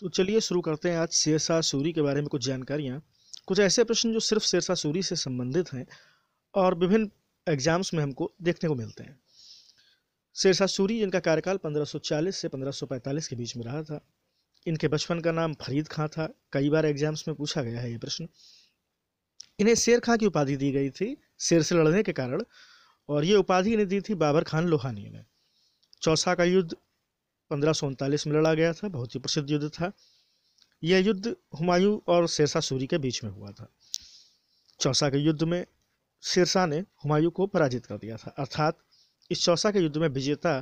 तो चलिए शुरू करते हैं आज शेरशाह सूरी के बारे में कुछ जानकारियाँ कुछ ऐसे प्रश्न जो सिर्फ शेरशाह सूरी से संबंधित हैं और विभिन्न एग्जाम्स में हमको देखने को मिलते हैं शेरशाह सूरी जिनका कार्यकाल 1540 से 1545 के बीच में रहा था इनके बचपन का नाम फरीद खां था कई बार एग्जाम्स में पूछा गया है ये प्रश्न इन्हें शेर खां की उपाधि दी गई थी शेर से लड़ने के कारण और ये उपाधि इन्हें दी थी बाबर खान लोहानी ने चौसा का युद्ध पंद्रह में लड़ा गया था बहुत ही प्रसिद्ध युद्ध था यह युद्ध हुमायूं और शेरशाह सूरी के बीच में हुआ था चौसा के युद्ध में शेरशाह ने हुमायूं को पराजित कर दिया था अर्थात इस चौसा के युद्ध में विजेता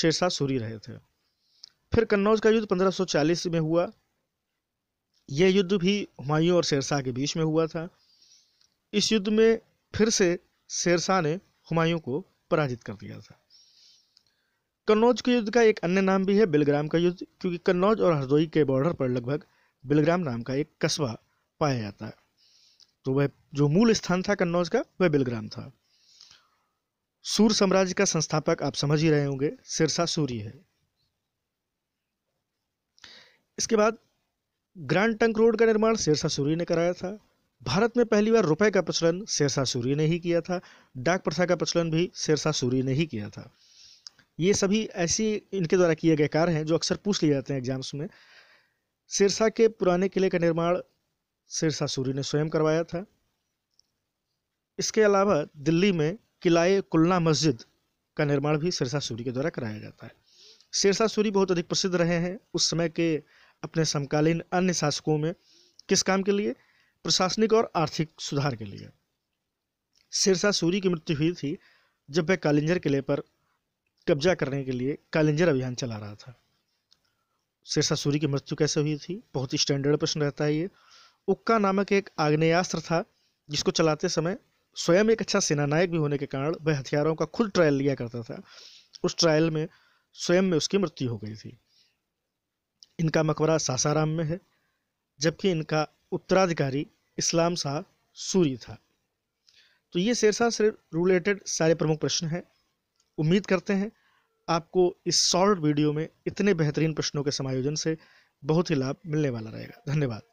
शेरशाह सूरी रहे थे फिर कन्नौज का युद्ध 1540 में हुआ यह युद्ध भी हुमायूं और शेरशाह के बीच में हुआ था इस युद्ध में फिर से शेरशाह ने हुमायूं को पराजित कर दिया था कन्नौज के युद्ध का एक अन्य नाम भी है बिलग्राम का युद्ध क्योंकि कन्नौज और हरदोई के बॉर्डर पर लगभग बिलग्राम नाम का एक कस्बा पाया जाता है तो वह जो मूल स्थान था कन्नौज का वह बिलग्राम था सूर साम्राज्य का संस्थापक आप समझ ही रहे होंगे सिरसा सूर्य है इसके बाद ग्रांड टंक रोड का निर्माण सिरसा सूर्य ने कराया था भारत में पहली बार रुपए का प्रचलन सिरसा सूर्य ने ही किया था डाक प्रथा का प्रचलन भी सिरसा सूर्य ने ही किया था ये सभी ऐसी इनके द्वारा किए गए कार्य हैं जो अक्सर पूछ लिए जाते हैं एग्जाम्स में सिरसा के पुराने किले का निर्माण सिरसा सूरी ने स्वयं करवाया था इसके अलावा दिल्ली में किलाए कुलना मस्जिद का निर्माण भी सिरसा सूरी के द्वारा कराया जाता है सिरसा सूरी बहुत अधिक प्रसिद्ध रहे हैं उस समय के अपने समकालीन अन्य शासकों में किस काम के लिए प्रशासनिक और आर्थिक सुधार के लिए सिरसा सूरी की मृत्यु हुई थी जब वह कालिंजर किले पर कब्जा करने के लिए कालिंजर अभियान चला रहा था सिरसा सूरी की मृत्यु कैसे हुई थी बहुत ही स्टैंडर्ड प्रश्न रहता है ये उक्का नामक एक आग्नेयास्त्र था जिसको चलाते समय स्वयं एक अच्छा सेनानायक भी होने के कारण वह हथियारों का खुद ट्रायल लिया करता था उस ट्रायल में स्वयं में उसकी मृत्यु हो गई थी इनका मकबरा सासाराम में है जबकि इनका उत्तराधिकारी इस्लाम शाह सूरी था तो ये शेरशाह से रिलेटेड सारे प्रमुख प्रश्न हैं उम्मीद करते हैं आपको इस शॉर्ट वीडियो में इतने बेहतरीन प्रश्नों के समायोजन से बहुत ही लाभ मिलने वाला रहेगा धन्यवाद